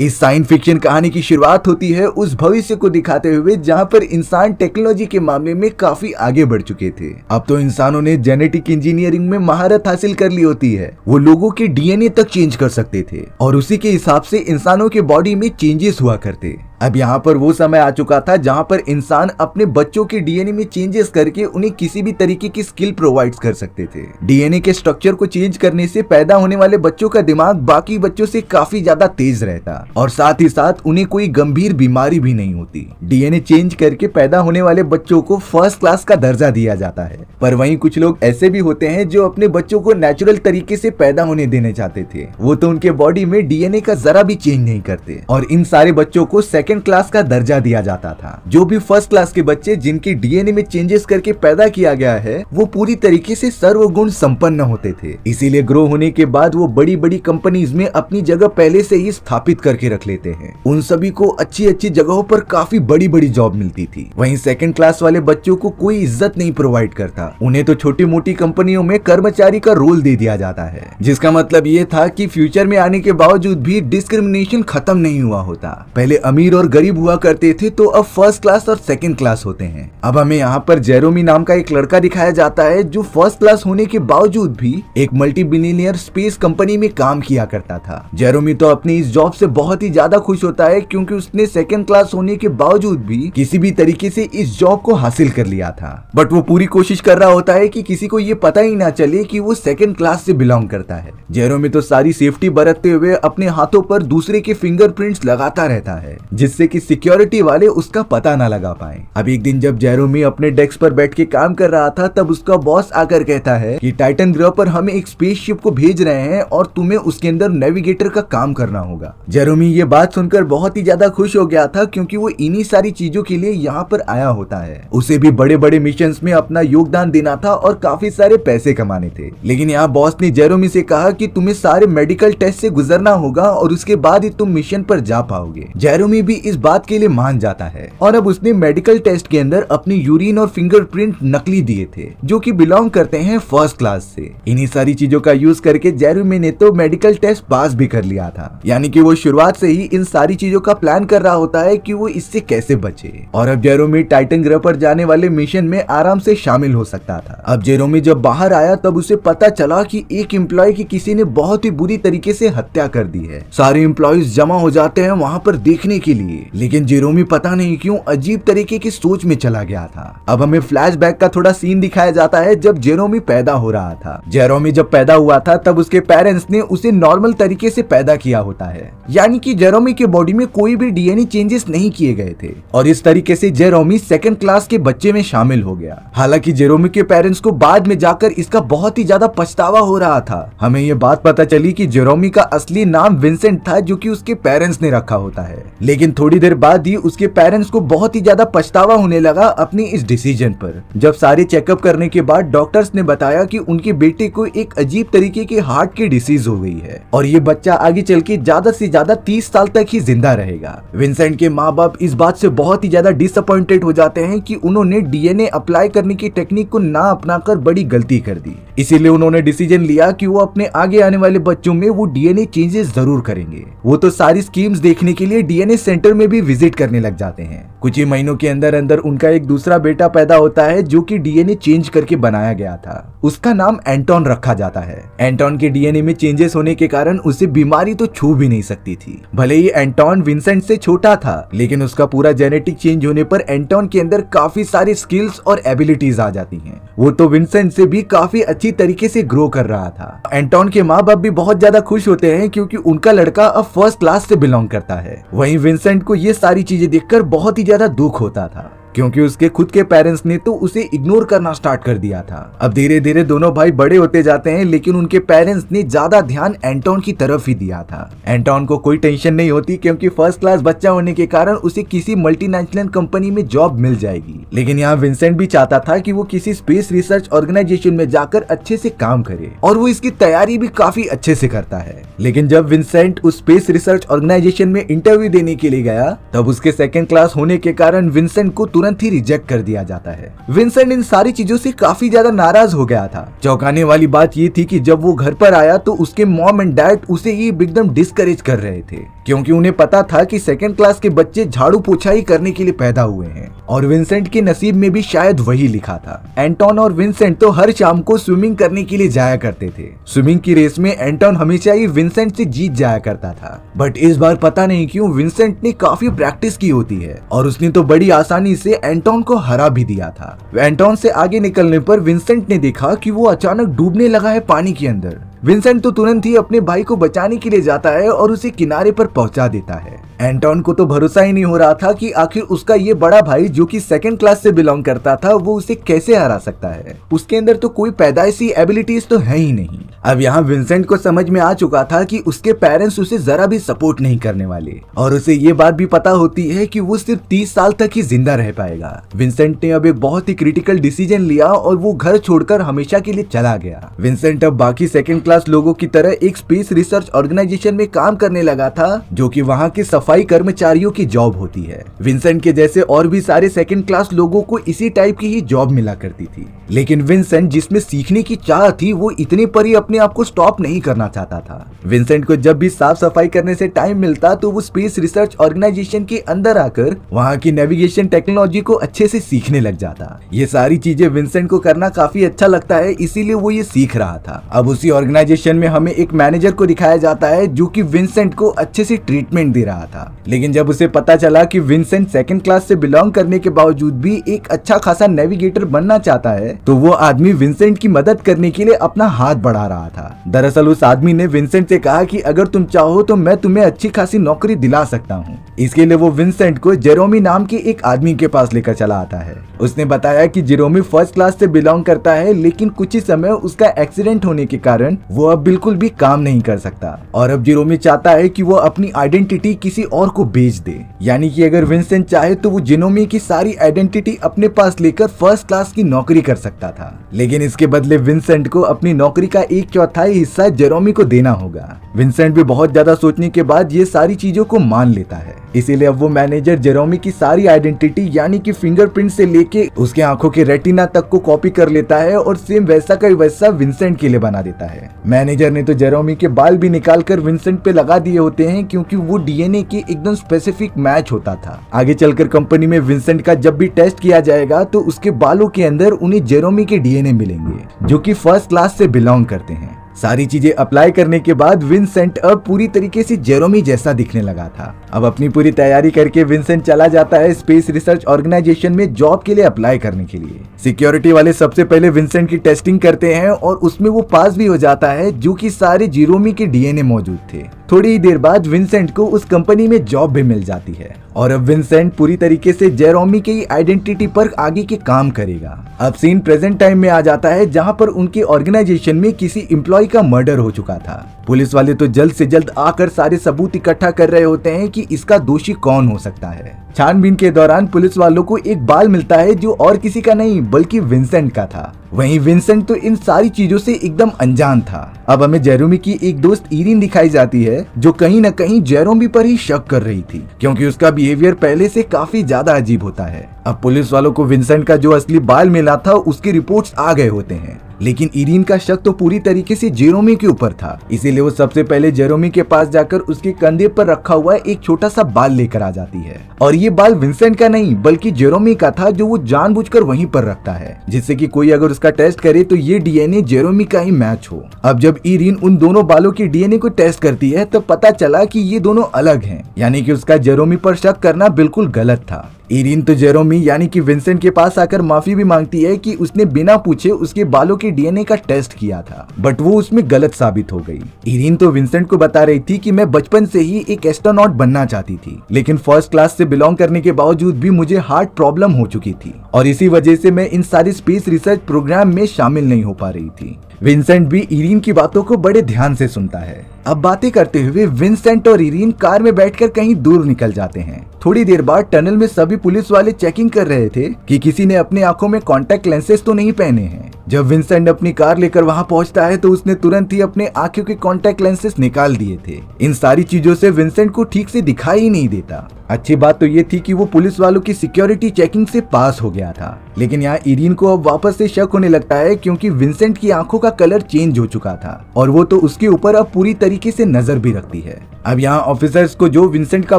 इस science fiction कहानी की शुरुआत होती है उस भविष्य को दिखाते हुए जहाँ पर इंसान टेक्नोलॉजी के मामले में काफी आगे बढ़ चुके थे अब तो इंसानों ने जेनेटिक इंजीनियरिंग में महारत हासिल कर ली होती है वो लोगों के डीएनए तक चेंज कर सकते थे और उसी के हिसाब से इंसानों के बॉडी में चेंजेस हुआ करते अब यहाँ पर वो समय आ चुका था जहाँ पर इंसान अपने बच्चों के डीएनए में चेंजेस करके उन्हें किसी भी तरीके की स्किल प्रोवाइड कर सकते थे डीएनए के स्ट्रक्चर को चेंज करने से पैदा होने वाले बच्चों का दिमाग बाकी बच्चों से काफी ज्यादा तेज रहता और साथ ही साथ उन्हें कोई गंभीर बीमारी भी नहीं होती डीएनए चेंज करके पैदा होने वाले बच्चों को फर्स्ट क्लास का दर्जा दिया जाता है पर वहीं कुछ लोग ऐसे भी होते हैं जो अपने बच्चों को नेचुरल तरीके से पैदा होने देने चाहते थे वो तो उनके बॉडी में डीएनए का जरा भी चेंज नहीं करते और इन सारे बच्चों को सेकेंड सेकेंड क्लास का दर्जा दिया जाता था जो भी फर्स्ट क्लास के बच्चे जिनके डीएनए में चेंजेस करके पैदा किया गया है वो पूरी तरीके से सर्वगुण संपन्न होते थे इसीलिए ग्रो होने के बाद वो बड़ी बड़ी कंपनीज में अपनी जगह पहले से ही स्थापित करके रख लेते हैं उन सभी को अच्छी अच्छी जगहों पर काफी बड़ी बड़ी जॉब मिलती थी वहीं सेकंड क्लास वाले बच्चों को कोई इज्जत नहीं प्रोवाइड करता उन्हें तो छोटी मोटी कंपनियों में कर्मचारी का रोल दे दिया जाता है जिसका मतलब ये था की फ्यूचर में आने के बावजूद भी डिस्क्रिमिनेशन खत्म नहीं हुआ होता पहले अमीर और और गरीब हुआ करते थे तो अब फर्स्ट क्लास और सेकंड क्लास होते हैं अब हमें यहाँ पर जेरोमी नाम का एक लड़का दिखाया जाता है जो फर्स्ट क्लास होने के बावजूद भी एक मल्टी बिलीनियर स्पेस कंपनी में काम किया करता था जेरोमी तो अपनी इस जॉब से बहुत ही ज्यादा खुश होता है क्योंकि उसने सेकेंड क्लास होने के बावजूद भी किसी भी तरीके से इस जॉब को हासिल कर लिया था बट वो पूरी कोशिश कर रहा होता है कि किसी को ये पता ही ना चले की वो सेकेंड क्लास से बिलोंग करता है जेरोमी तो सारी सेफ्टी बरतते हुए अपने हाथों पर दूसरे के फिंगरप्रिंट्स लगाता रहता है जिससे कि सिक्योरिटी वाले उसका पता ना लगा पाए अब एक दिन जब जेरोमी अपने डेस्क पर बैठ के काम कर रहा था तब उसका बॉस आकर कहता है कि टाइटन ग्रह पर हमें एक स्पेसशिप को भेज रहे हैं और तुम्हें उसके अंदर नेविगेटर का काम करना होगा जेरोमी ये बात सुनकर बहुत ही ज्यादा खुश हो गया था क्योंकि वो इन्हीं सारी चीजों के लिए यहाँ पर आया होता है उसे भी बड़े बड़े मिशन में अपना योगदान देना था और काफी सारे पैसे कमाने थे लेकिन यहाँ बॉस ने जेरोमी से कहा की तुम्हें सारे मेडिकल टेस्ट से गुजरना होगा और उसके बाद ही तुम मिशन पर जा पाओगे जेरोमी भी भी इस बात के लिए मान जाता है और अब उसने मेडिकल टेस्ट के अंदर अपने यूरिन और फिंगरप्रिंट नकली दिए थे जो कि बिलोंग करते हैं फर्स्ट क्लास से इन्हीं सारी चीजों का यूज करके जेरूमे ने तो मेडिकल टेस्ट पास भी कर लिया था यानी कि वो शुरुआत से ही इन सारी चीजों का प्लान कर रहा होता है की वो इससे कैसे बचे और अब जेरोमी टाइटन ग्रह पर जाने वाले मिशन में आराम से शामिल हो सकता था अब जेरोमी जब बाहर आया तब उसे पता चला की एक एम्प्लॉय की किसी ने बहुत ही बुरी तरीके से हत्या कर दी है सारे एम्प्लॉयज जमा हो जाते हैं वहाँ पर देखने के लिए लिए लेकिन जेरोमी पता नहीं क्यों अजीब तरीके की सोच में चला गया था अब हमें फ्लैशबैक का थोड़ा सीन दिखाया जाता है जब जेरोमी पैदा हो रहा था जेरोमी जब पैदा हुआ था तब उसके पेरेंट्स ने उसे नॉर्मल तरीके से पैदा किया होता है यानी कि जेरोमी के बॉडी में कोई भी डीएनए चेंजेस नहीं किए गए थे और इस तरीके से जेरोमी सेकंड क्लास के बच्चे में शामिल हो गया हालांकि जेरोमी के पेरेंट्स को बाद में जाकर इसका बहुत ही ज्यादा पछतावा हो रहा था हमें ये बात पता चली कि जेरोमी का असली नाम विंसेंट था जो कि उसके पेरेंट्स ने रखा होता है लेकिन लेकिन थोड़ी देर बाद ही उसके पेरेंट्स को बहुत ही ज्यादा पछतावा होने लगा अपनी इस डिसीजन पर जब सारे चेकअप करने के बाद डॉक्टर्स ने बताया कि उनके बेटे को एक अजीब तरीके की हार्ट की डिसीज हो गई है और ये बच्चा आगे चल के ज्यादा से ज्यादा तीस साल तक ही जिंदा रहेगा विंसेंट के माँ बाप इस बात से बहुत ही ज्यादा डिसअपॉइंटेड हो जाते हैं की उन्होंने डीएनए अप्लाई करने की टेक्निक को ना अपना बड़ी गलती कर दी इसीलिए उन्होंने डिसीजन लिया की वो अपने आगे आने वाले बच्चों में वो डीएनए चेंजेस जरूर करेंगे वो तो सारी स्कीम्स देखने के लिए डीएनए सेंटर सेंटर में भी विजिट करने लग जाते हैं कुछ ही महीनों के अंदर अंदर उनका एक दूसरा बेटा पैदा होता है जो कि डीएनए चेंज करके बनाया गया था उसका नाम एंटोन रखा जाता है एंटोन के डीएनए में चेंजेस होने के कारण उसे बीमारी तो छू भी नहीं सकती थी भले ही एंटोन विंसेंट से छोटा था लेकिन उसका पूरा जेनेटिक चेंज होने पर एंटोन के अंदर काफी सारी स्किल्स और एबिलिटीज आ जाती है वो तो विंसेंट से भी काफी अच्छी तरीके से ग्रो कर रहा था एंटोन के माँ बाप भी बहुत ज्यादा खुश होते हैं क्योंकि उनका लड़का अब फर्स्ट क्लास से बिलोंग करता है वहीं विंसेंट को ये सारी चीजें देखकर बहुत ही ज्यादा दुख होता था क्योंकि उसके खुद के पेरेंट्स ने तो उसे इग्नोर करना स्टार्ट कर दिया था अब धीरे धीरे दोनों भाई बड़े होते जाते हैं लेकिन उनके पेरेंट्स ने ज्यादा ध्यान एंटोन की तरफ ही दिया था एंटोन को कोई टेंशन नहीं होती क्योंकि फर्स्ट क्लास बच्चा होने के कारण उसे किसी मल्टीनेशनल कंपनी में जॉब मिल जाएगी लेकिन यहाँ विंसेंट भी चाहता था कि वो किसी स्पेस रिसर्च ऑर्गेनाइजेशन में जाकर अच्छे से काम करे और वो इसकी तैयारी भी काफी अच्छे से करता है लेकिन जब विंसेंट उस स्पेस रिसर्च ऑर्गेनाइजेशन में इंटरव्यू देने के लिए गया तब उसके सेकेंड क्लास होने के कारण विंसेंट को तुरंत ही रिजेक्ट कर दिया जाता है विंसेंट इन सारी चीजों से काफी ज्यादा नाराज हो गया था चौंकाने वाली बात ये थी कि जब वो घर पर आया तो उसके मॉम एंड डैड उसे ही एकदम डिस्करेज कर रहे थे क्योंकि उन्हें पता था कि सेकेंड क्लास के बच्चे झाड़ू पोछा ही करने के लिए पैदा हुए हैं और विंसेंट के नसीब में भी शायद वही लिखा था एंटोन और विंसेंट तो हर शाम को स्विमिंग करने के लिए जाया करते थे स्विमिंग की रेस में एंटोन हमेशा ही विंसेंट से जीत जाया करता था बट इस बार पता नहीं क्यों विंसेंट ने काफी प्रैक्टिस की होती है और उसने तो बड़ी आसानी से एंटोन को हरा भी दिया था एंटोन से आगे निकलने पर विंसेंट ने देखा कि वो अचानक डूबने लगा है पानी के अंदर विंसेंट तो तुरंत ही अपने भाई को बचाने के लिए जाता है और उसे किनारे पर पहुंचा देता है एंटोन को तो भरोसा ही नहीं हो रहा था कि आखिर उसका ये बड़ा भाई जो कि सेकंड क्लास से बिलोंग करता था वो उसे कैसे हरा सकता है उसके अंदर तो कोई पैदाइशी एबिलिटीज तो है ही नहीं अब यहाँ विंसेंट को समझ में आ चुका था कि उसके पेरेंट्स उसे जरा भी सपोर्ट नहीं करने वाले और उसे ये बात भी पता होती है कि वो सिर्फ तीस साल तक ही जिंदा रह पाएगा विंसेंट ने अब एक बहुत ही क्रिटिकल डिसीजन लिया और वो घर छोड़कर हमेशा के लिए चला गया विंसेंट अब बाकी सेकेंड क्लास लोगों की तरह एक स्पेस रिसर्च ऑर्गेनाइजेशन में काम करने लगा था जो की वहाँ के सफाई सफाई कर्मचारियों की जॉब होती है विंसेंट के जैसे और भी सारे सेकेंड क्लास लोगों को इसी टाइप की ही जॉब मिला करती थी लेकिन विंसेंट जिसमें सीखने की चाह थी वो इतने पर ही अपने आप को स्टॉप नहीं करना चाहता था विंसेंट को जब भी साफ सफाई करने से टाइम मिलता तो वो स्पेस रिसर्च ऑर्गेनाइजेशन के अंदर आकर वहाँ की नेविगेशन टेक्नोलॉजी को अच्छे से सीखने लग जाता ये सारी चीजें विंसेंट को करना काफी अच्छा लगता है इसीलिए वो ये सीख रहा था अब उसी ऑर्गेनाइजेशन में हमें एक मैनेजर को दिखाया जाता है जो की विंसेंट को अच्छे से ट्रीटमेंट दे रहा था था लेकिन जब उसे पता चला कि विंसेंट सेकंड क्लास से बिलोंग करने के बावजूद भी एक अच्छा खासा नेविगेटर बनना चाहता है तो वो आदमी विंसेंट की मदद करने के लिए अपना हाथ बढ़ा रहा था दरअसल उस आदमी ने विंसेंट से कहा कि अगर तुम चाहो तो मैं तुम्हें अच्छी खासी नौकरी दिला सकता हूँ इसके लिए वो विंसेंट को जेरोमी नाम के एक आदमी के पास लेकर चला आता है उसने बताया की जेरोमी फर्स्ट क्लास से बिलोंग करता है लेकिन कुछ ही समय उसका एक्सीडेंट होने के कारण वो अब बिल्कुल भी काम नहीं कर सकता और अब जेरोमी चाहता है की वो अपनी आइडेंटिटी किसी किसी और को बेच दे यानी कि अगर विंसेंट चाहे तो वो जिनोमी की सारी आइडेंटिटी अपने पास लेकर फर्स्ट क्लास की नौकरी कर सकता था लेकिन इसके बदले विंसेंट को अपनी नौकरी का एक चौथाई हिस्सा जेरोमी को देना होगा विंसेंट भी बहुत ज्यादा सोचने के बाद ये सारी चीजों को मान लेता है इसीलिए अब वो मैनेजर जेरोमी की सारी आइडेंटिटी यानी कि फिंगरप्रिंट से लेके उसके आंखों के रेटिना तक को कॉपी कर लेता है और सेम वैसा का वैसा विंसेंट के लिए बना देता है मैनेजर ने तो जेरोमी के बाल भी निकाल कर विंसेंट पे लगा दिए होते हैं क्योंकि वो डीएनए कि एकदम स्पेसिफिक मैच होता था आगे चलकर कंपनी में विंसेंट का जब भी टेस्ट किया जाएगा तो उसके बालों के अंदर उन्हें जेरोमी के डीएनए मिलेंगे जो कि फर्स्ट क्लास से बिलोंग करते हैं सारी चीजें अप्लाई करने के बाद विंसेंट अब पूरी तरीके से जेरोमी जैसा दिखने लगा था अब अपनी पूरी तैयारी करके विंसेंट चला जाता है स्पेस रिसर्च ऑर्गेनाइजेशन में जॉब के लिए अप्लाई करने के लिए सिक्योरिटी वाले सबसे पहले विंसेंट की टेस्टिंग करते हैं और उसमें वो पास भी हो जाता है जो कि सारे जीरोमी के डीएनए मौजूद थे थोड़ी ही देर बाद विंसेंट को उस कंपनी में जॉब भी मिल जाती है और अब विंसेंट पूरी तरीके से जेरोमी की आइडेंटिटी पर आगे के काम करेगा अब सीन प्रेजेंट टाइम में आ जाता है जहाँ पर उनके ऑर्गेनाइजेशन में किसी इम्प्लॉय का मर्डर हो चुका था पुलिस वाले तो जल्द से जल्द आकर सारे सबूत इकट्ठा कर रहे होते हैं कि इसका दोषी कौन हो सकता है छानबीन के दौरान पुलिस वालों को एक बाल मिलता है जो और किसी का नहीं बल्कि विंसेंट का था वहीं विंसेंट तो इन सारी चीजों से एकदम अनजान था अब हमें जेरोमी की एक दोस्त इरिन दिखाई जाती है जो कहीं न कहीं जेरोमी पर ही शक कर रही थी क्योंकि उसका बिहेवियर पहले से काफी ज्यादा अजीब होता है अब पुलिस वालों को विंसेंट का जो असली बाल मिला था उसके रिपोर्ट आ गए होते हैं लेकिन इरीन का शक तो पूरी तरीके से जेरोमी के ऊपर था इसीलिए वो सबसे पहले जेरोमी के पास जाकर उसके कंधे पर रखा हुआ एक छोटा सा बाल लेकर आ जाती है और ये बाल विंसेंट का नहीं बल्कि जेरोमी का था जो वो जानबूझकर वहीं पर रखता है जिससे कि कोई अगर उसका टेस्ट करे तो ये डीएनए जेरोमी का ही मैच हो अब जब इरीन उन दोनों बालों की डीएनए को टेस्ट करती है तब तो पता चला की ये दोनों अलग है यानी की उसका जेरोमी पर शक करना बिल्कुल गलत था इरीन तो जेरोमी यानी कि विंसेंट के पास आकर माफी भी मांगती है कि उसने बिना पूछे उसके बालों के डीएनए का टेस्ट किया था बट वो उसमें गलत साबित हो गई इरीन तो विंसेंट को बता रही थी कि मैं बचपन से ही एक एस्ट्रोनॉट बनना चाहती थी लेकिन फर्स्ट क्लास से बिलोंग करने के बावजूद भी मुझे हार्ट प्रॉब्लम हो चुकी थी और इसी वजह से मैं इन सारी स्पेस रिसर्च प्रोग्राम में शामिल नहीं हो पा रही थी विंसेंट भी इरीन की बातों को बड़े ध्यान से सुनता है अब बातें करते हुए विंसेंट और इरीन कार में बैठकर कहीं दूर निकल जाते हैं थोड़ी देर बाद टनल में सभी पुलिस वाले चेकिंग कर रहे थे कि किसी ने अपने आंखों में कॉन्टेक्ट लेंसेज तो नहीं पहने हैं जब विंसेंट अपनी कार लेकर वहां पहुंचता है तो उसने तुरंत ही अपने आंखों के कॉन्टेक्ट लेंसेस निकाल दिए थे इन सारी चीजों से विंसेंट को ठीक से दिखाई नहीं देता अच्छी बात तो ये थी कि वो पुलिस वालों की सिक्योरिटी चेकिंग से पास हो गया था लेकिन यहाँ इरीन को अब वापस से शक होने लगता है क्योंकि विंसेंट की आंखों का कलर चेंज हो चुका था और वो तो उसके ऊपर अब पूरी तरीके से नजर भी रखती है अब यहाँ ऑफिसर्स को जो विंसेंट का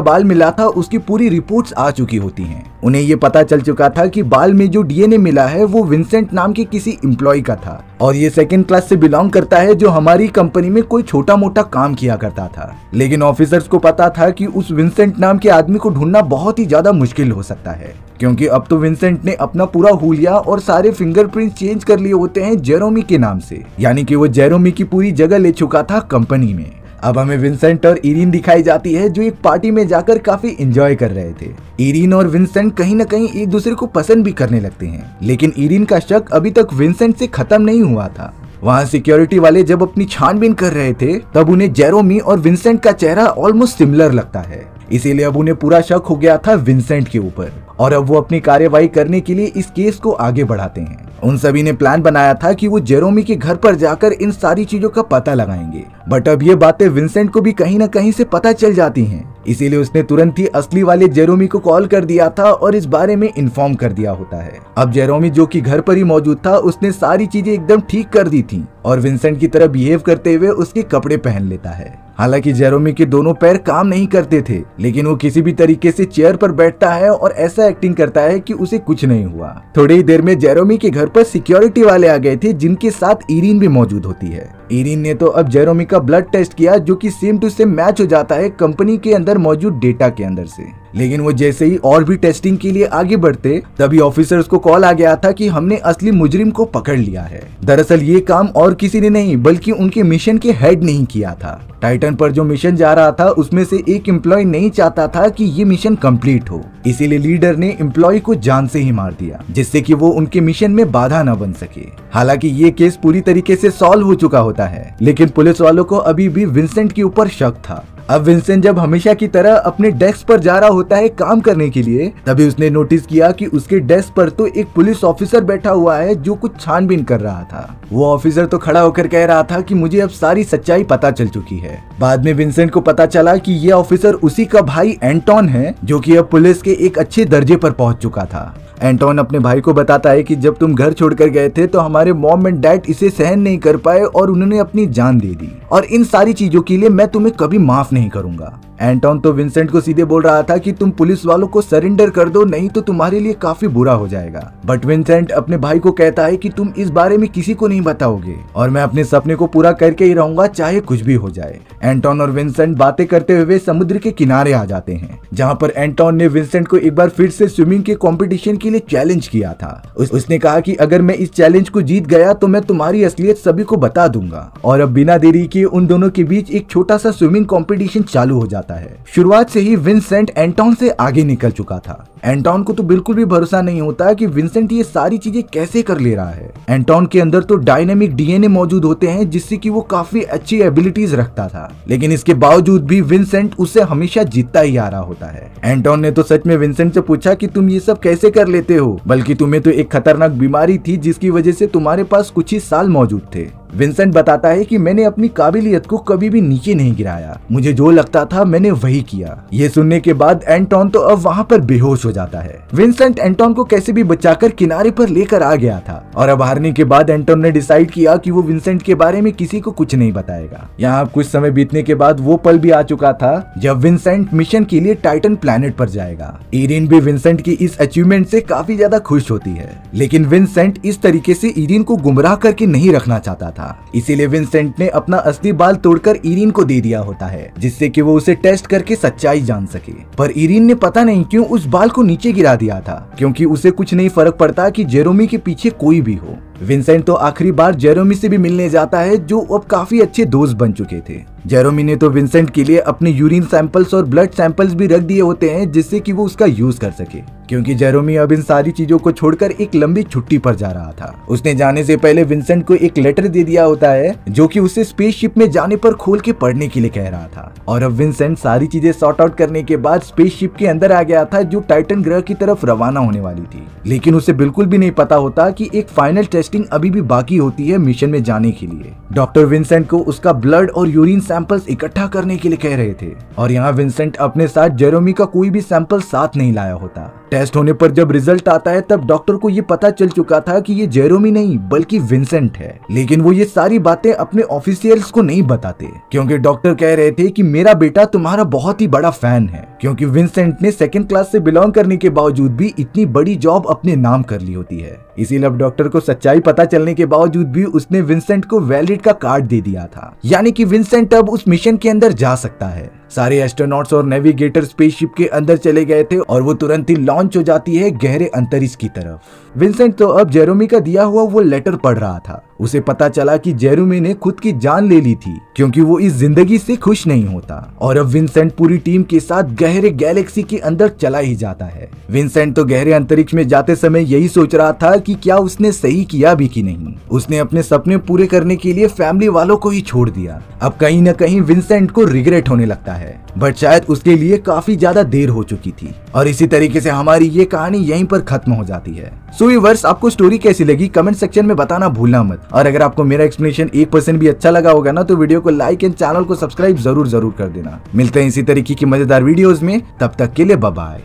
बाल मिला था उसकी पूरी रिपोर्ट्स आ चुकी होती हैं। उन्हें ये पता चल चुका था कि बाल में जो डीएनए मिला है वो विंसेंट नाम के किसी एम्प्लॉय का था और ये सेकंड क्लास से बिलोंग करता है जो हमारी कंपनी में कोई छोटा मोटा काम किया करता था लेकिन ऑफिसर्स को पता था की उस विंसेंट नाम के आदमी को ढूंढना बहुत ही ज्यादा मुश्किल हो सकता है क्योंकि अब तो विंसेंट ने अपना पूरा हुलिया और सारे फिंगरप्रिंट चेंज कर लिए होते हैं जेरोमी के नाम से यानी कि वो जेरोमी की पूरी जगह ले चुका था कंपनी में अब हमें विंसेंट और इरीन दिखाई जाती है जो एक पार्टी में जाकर काफी इंजॉय कर रहे थे इरीन और विंसेंट कहीं न कहीं एक दूसरे को पसंद भी करने लगते हैं लेकिन इरीन का शक अभी तक विंसेंट से खत्म नहीं हुआ था वहाँ सिक्योरिटी वाले जब अपनी छानबीन कर रहे थे तब उन्हें जेरोमी और विंसेंट का चेहरा ऑलमोस्ट सिमिलर लगता है इसीलिए अब उन्हें पूरा शक हो गया था विंसेंट के ऊपर और अब वो अपनी कार्यवाही करने के लिए इस केस को आगे बढ़ाते हैं उन सभी ने प्लान बनाया था कि वो जेरोमी के घर पर जाकर इन सारी चीजों का पता लगाएंगे बट अब ये बातें विंसेंट को भी कहीं ना कहीं से पता चल जाती हैं इसीलिए उसने तुरंत ही असली वाले जेरोमी को कॉल कर दिया था और इस बारे में इन्फॉर्म कर दिया होता है अब जेरोमी जो कि घर पर ही मौजूद था उसने सारी चीजें एकदम ठीक कर दी थी और विंसेंट की तरह बिहेव करते हुए उसके कपड़े पहन लेता है हालांकि जेरोमी के दोनों पैर काम नहीं करते थे लेकिन वो किसी भी तरीके से चेयर पर बैठता है और ऐसा एक्टिंग करता है कि उसे कुछ नहीं हुआ थोड़ी ही देर में जेरोमी के घर पर सिक्योरिटी वाले आ गए थे जिनके साथ इरीन भी मौजूद होती है इरीन ने तो अब जेरोमी का ब्लड टेस्ट किया जो की सेम टू सेम मैच हो जाता है कंपनी के अंदर मौजूद डेटा के अंदर से लेकिन वो जैसे ही और भी टेस्टिंग के लिए आगे बढ़ते तभी ऑफिसर्स को कॉल आ गया था कि हमने असली मुजरिम को पकड़ लिया है दरअसल ये काम और किसी ने नहीं बल्कि उनके मिशन के हेड ने ही किया था टाइटन पर जो मिशन जा रहा था उसमें से एक एम्प्लॉय नहीं चाहता था कि ये मिशन कंप्लीट हो इसीलिए लीडर ने एम्प्लॉय को जान से ही मार दिया जिससे कि वो उनके मिशन में बाधा न बन सके हालांकि ये केस पूरी तरीके से सॉल्व हो चुका होता है लेकिन पुलिस वालों को अभी भी विंसेंट के ऊपर शक था अब विंसेंट जब हमेशा की तरह अपने डेस्क पर जा रहा होता है काम करने के लिए तभी उसने नोटिस किया कि उसके डेस्क पर तो एक पुलिस ऑफिसर बैठा हुआ है जो कुछ छानबीन कर रहा था वो ऑफिसर तो खड़ा होकर कह रहा था कि मुझे अब सारी सच्चाई पता चल चुकी है बाद में विंसेंट को पता चला कि ये ऑफिसर उसी का भाई एंटोन है जो कि अब पुलिस के एक अच्छे दर्जे पर पहुंच चुका था एंटोन अपने भाई को बताता है कि जब तुम घर छोड़कर गए थे तो हमारे मॉम एंड डैड इसे सहन नहीं कर पाए और उन्होंने अपनी जान दे दी और इन सारी चीजों के लिए मैं तुम्हें कभी माफ नहीं करूंगा एंटोन तो विंसेंट को सीधे बोल रहा था कि तुम पुलिस वालों को सरेंडर कर दो नहीं तो तुम्हारे लिए काफी बुरा हो जाएगा बट विंसेंट अपने भाई को कहता है कि तुम इस बारे में किसी को नहीं बताओगे और मैं अपने सपने को पूरा करके ही रहूंगा चाहे कुछ भी हो जाए एंटोन और विंसेंट बातें करते हुए समुद्र के किनारे आ जाते हैं जहाँ पर एंटोन ने विंसेंट को एक बार फिर से स्विमिंग के कॉम्पिटिशन के ने चैलेंज किया था उस, उसने कहा कि अगर मैं इस चैलेंज को जीत गया तो मैं तुम्हारी असलियत सभी को बता दूंगा और अब बिना देरी के उन दोनों के बीच एक छोटा सा स्विमिंग कॉम्पिटिशन चालू हो जाता है शुरुआत से ही विंसेंट एंटोन से आगे निकल चुका था एंटोन को तो बिल्कुल भी भरोसा नहीं होता कि विंसेंट ये सारी चीजें कैसे कर ले रहा है एंटोन के अंदर तो डायनेमिक डीएनए मौजूद होते हैं जिससे कि वो काफी अच्छी एबिलिटीज रखता था लेकिन इसके बावजूद भी विंसेंट उसे हमेशा जीतता ही आ रहा होता है एंटोन ने तो सच में विंसेंट से पूछा की तुम ये सब कैसे कर लेते हो बल्कि तुम्हें तो एक खतरनाक बीमारी थी जिसकी वजह से तुम्हारे पास कुछ ही साल मौजूद थे विंसेंट बताता है कि मैंने अपनी काबिलियत को कभी भी नीचे नहीं गिराया मुझे जो लगता था मैंने वही किया ये सुनने के बाद एंटोन तो अब वहाँ पर बेहोश हो जाता है विंसेंट एंटोन को कैसे भी बचाकर किनारे पर लेकर आ गया था और अब हारने के बाद एंटोन ने डिसाइड किया कि वो विंसेंट के बारे में किसी को कुछ नहीं बताएगा यहाँ कुछ समय बीतने के बाद वो पल भी आ चुका था जब विंसेंट मिशन के लिए टाइटन प्लेनेट पर जाएगा इरिन भी विंसेंट की इस अचीवमेंट से काफी ज्यादा खुश होती है लेकिन विंसेंट इस तरीके से इरिन को गुमराह करके नहीं रखना चाहता था इसीलिए विंसेंट ने अपना असली बाल तोड़कर इरिन को दे दिया होता है जिससे की वो उसे टेस्ट करके सच्चाई जान सके पर इरिन ने पता नहीं क्यूँ उस बाल को नीचे गिरा दिया था क्यूँकी उसे कुछ नहीं फर्क पड़ता की जेरोमी के पीछे कोई भी हो विंसेंट तो आखिरी बार जेरोमी से भी मिलने जाता है जो अब काफी अच्छे दोस्त बन चुके थे जेरोमी ने तो विंसेंट के लिए अपने यूरिन सैंपल्स और ब्लड सैंपल्स भी रख दिए होते हैं जिससे कि वो उसका यूज कर सके क्योंकि जेरोमी अब इन सारी चीजों को छोड़कर एक लंबी छुट्टी पर जा रहा था उसने जाने से पहले विंसेंट को एक लेटर दे दिया होता है जो कि उसे स्पेसशिप में जाने पर खोल के पढ़ने के लिए कह रहा था और अब विंसेंट सारी चीजें सॉर्ट आउट करने के बाद स्पेसशिप के अंदर आ गया था जो टाइटन ग्रह की तरफ रवाना होने वाली थी लेकिन उसे बिल्कुल भी नहीं पता होता की एक फाइनल टेस्ट टेस्टिंग अभी भी बाकी होती है मिशन में जाने के लिए डॉक्टर विंसेंट को उसका ब्लड और यूरिन सैंपल्स इकट्ठा करने के लिए कह रहे थे और यहाँ विंसेंट अपने साथ जेरोमी का कोई भी सैंपल साथ नहीं लाया होता टेस्ट होने पर जब रिजल्ट आता है तब डॉक्टर को ये पता चल चुका था कि ये जेरोमी नहीं बल्कि विंसेंट है लेकिन वो ये सारी बातें अपने ऑफिसियल्स को नहीं बताते क्योंकि डॉक्टर कह रहे थे कि मेरा बेटा तुम्हारा बहुत ही बड़ा फैन है क्योंकि विंसेंट ने सेकंड क्लास से बिलोंग करने के बावजूद भी इतनी बड़ी जॉब अपने नाम कर ली होती है इसीलिए अब डॉक्टर को सच्चाई पता चलने के बावजूद भी उसने विंसेंट को वैलिड का कार्ड दे दिया था यानी कि विंसेंट अब उस मिशन के अंदर जा सकता है सारे एस्ट्रोनॉट्स और नेविगेटर स्पेसशिप के अंदर चले गए थे और वो तुरंत ही लॉन्च हो जाती है गहरे अंतरिक्ष की तरफ विंसेंट तो अब जेरोमी का दिया हुआ वो लेटर पढ़ रहा था उसे पता चला कि जेरूमी ने खुद की जान ले ली थी क्योंकि वो इस जिंदगी से खुश नहीं होता और अब विंसेंट पूरी टीम के साथ गहरे गैलेक्सी के अंदर चला ही जाता है विंसेंट तो गहरे अंतरिक्ष में जाते समय यही सोच रहा था कि क्या उसने सही किया भी कि नहीं उसने अपने सपने पूरे करने के लिए फैमिली वालों को ही छोड़ दिया अब कहीं न कहीं विंसेंट को रिग्रेट होने लगता है बट शायद उसके लिए काफी ज्यादा देर हो चुकी थी और इसी तरीके से हमारी ये कहानी यहीं पर खत्म हो जाती है सो ये वर्ष आपको स्टोरी कैसी लगी कमेंट सेक्शन में बताना भूलना मत और अगर आपको मेरा एक्सप्लेनेशन एक परसेंट भी अच्छा लगा होगा ना तो वीडियो को लाइक एंड चैनल को सब्सक्राइब जरूर जरूर कर देना मिलते हैं इसी तरीके की मजेदार वीडियोज में तब तक के लिए बाय